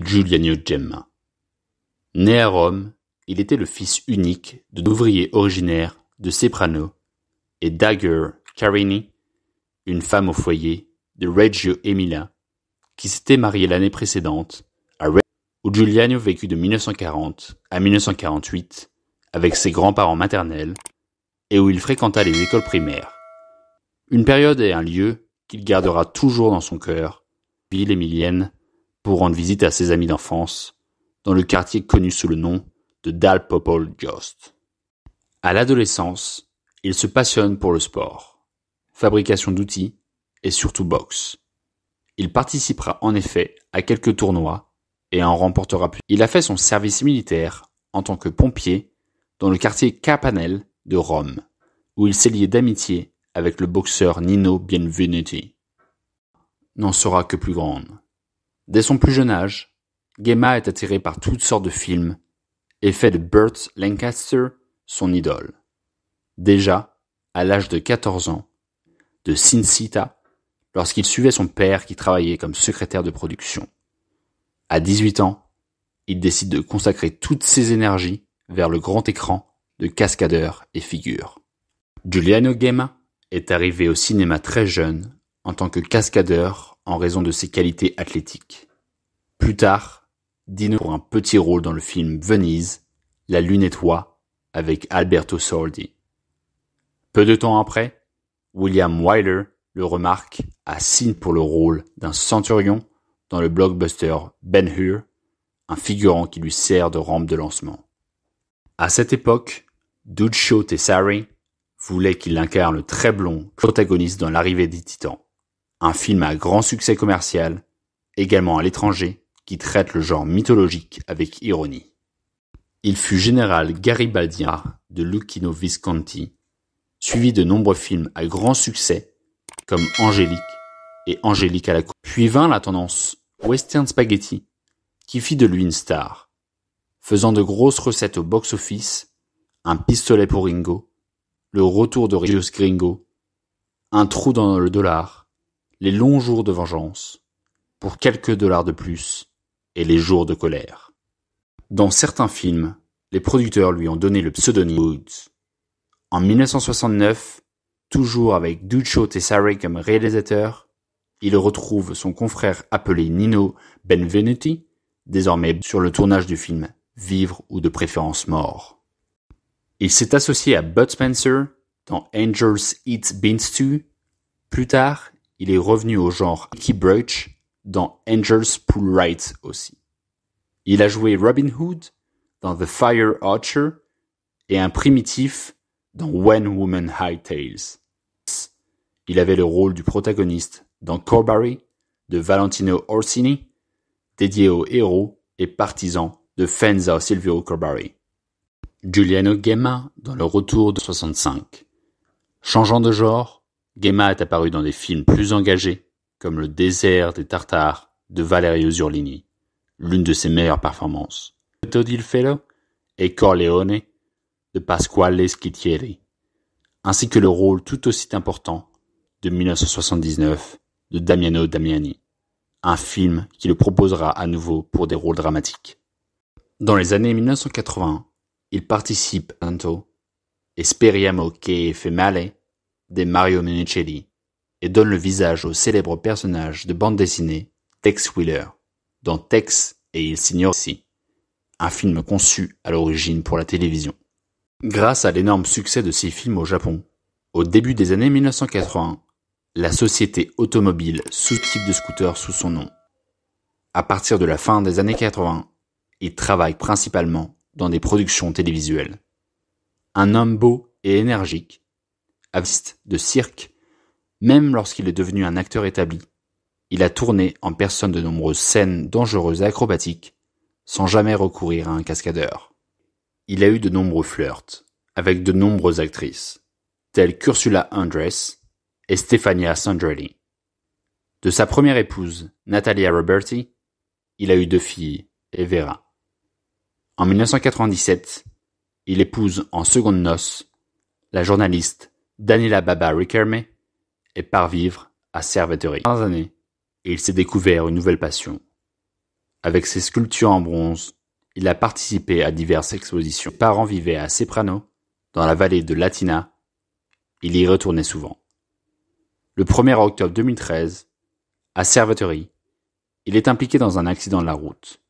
de Giuliano Gemma. Né à Rome, il était le fils unique de d'ouvriers originaires de Ceprano et d'Agger Carini, une femme au foyer de Reggio Emilia, qui s'était mariée l'année précédente à Reggio, où Giuliano vécut de 1940 à 1948 avec ses grands-parents maternels et où il fréquenta les écoles primaires. Une période et un lieu qu'il gardera toujours dans son cœur, ville émilienne pour rendre visite à ses amis d'enfance, dans le quartier connu sous le nom de Dal-Popol-Jost. À l'adolescence, il se passionne pour le sport, fabrication d'outils et surtout boxe. Il participera en effet à quelques tournois et en remportera plus. Il a fait son service militaire en tant que pompier dans le quartier Capanel de Rome, où il s'est lié d'amitié avec le boxeur Nino Bienvenuti. N'en sera que plus grande. Dès son plus jeune âge, Gemma est attiré par toutes sortes de films et fait de Burt Lancaster son idole. Déjà, à l'âge de 14 ans, de Sin lorsqu'il suivait son père qui travaillait comme secrétaire de production. À 18 ans, il décide de consacrer toutes ses énergies vers le grand écran de cascadeurs et figures. Giuliano Gemma est arrivé au cinéma très jeune en tant que cascadeur en raison de ses qualités athlétiques. Plus tard, Dino pour un petit rôle dans le film Venise, La Lune et Toi, avec Alberto Sordi. Peu de temps après, William Wyler le remarque à signe pour le rôle d'un centurion dans le blockbuster Ben Hur, un figurant qui lui sert de rampe de lancement. À cette époque, Duccio Tessari voulait qu'il incarne le très blond protagoniste dans l'arrivée des Titans un film à grand succès commercial, également à l'étranger, qui traite le genre mythologique avec ironie. Il fut général Garibaldiar de Lucchino Visconti, suivi de nombreux films à grand succès, comme Angélique et Angélique à la cour. Puis vint la tendance Western Spaghetti, qui fit de lui une star, faisant de grosses recettes au box-office, un pistolet pour Ringo, le retour de Regius Gringo, un trou dans le dollar, les longs jours de vengeance, pour quelques dollars de plus, et les jours de colère. Dans certains films, les producteurs lui ont donné le pseudonyme Woods. En 1969, toujours avec Duccio Tessari comme réalisateur, il retrouve son confrère appelé Nino Benvenuti, désormais sur le tournage du film Vivre ou de préférence mort. Il s'est associé à Bud Spencer dans Angels Eat Beans Too. Plus tard, il est revenu au genre Mickey bridge dans Angel's Pool Right aussi. Il a joué Robin Hood dans The Fire Archer et un primitif dans When Woman High Tales. Il avait le rôle du protagoniste dans Corbury de Valentino Orsini, dédié aux héros et partisan de Fenza Silvio Corbury. Giuliano Gemma dans Le Retour de 65. Changeant de genre, Gemma est apparu dans des films plus engagés, comme Le désert des Tartares de Valerio Zurlini, l'une de ses meilleures performances. et Corleone de Pasquale Schittieri, ainsi que le rôle tout aussi important de 1979 de Damiano Damiani, un film qui le proposera à nouveau pour des rôles dramatiques. Dans les années 1980, il participe à Speriamo che fe des Mario menicelli et donne le visage au célèbre personnage de bande dessinée Tex Wheeler, dans Tex et il s'ignore si, un film conçu à l'origine pour la télévision. Grâce à l'énorme succès de ses films au Japon, au début des années 1980, la société automobile sous-type de scooter sous son nom. À partir de la fin des années 80, il travaille principalement dans des productions télévisuelles. Un homme beau et énergique, de cirque, même lorsqu'il est devenu un acteur établi, il a tourné en personne de nombreuses scènes dangereuses et acrobatiques, sans jamais recourir à un cascadeur. Il a eu de nombreux flirts, avec de nombreuses actrices, telles qu'Ursula Andress et Stefania Sandrelli. De sa première épouse, Natalia Roberti, il a eu deux filles et Vera. En 1997, il épouse en seconde noces la journaliste Daniela Baba Rickerme est vivre à Cerveteri. Dans années, il s'est découvert une nouvelle passion. Avec ses sculptures en bronze, il a participé à diverses expositions. Ses parents vivaient à Ceprano, dans la vallée de Latina. Il y retournait souvent. Le 1er octobre 2013, à Cerveteri, il est impliqué dans un accident de la route.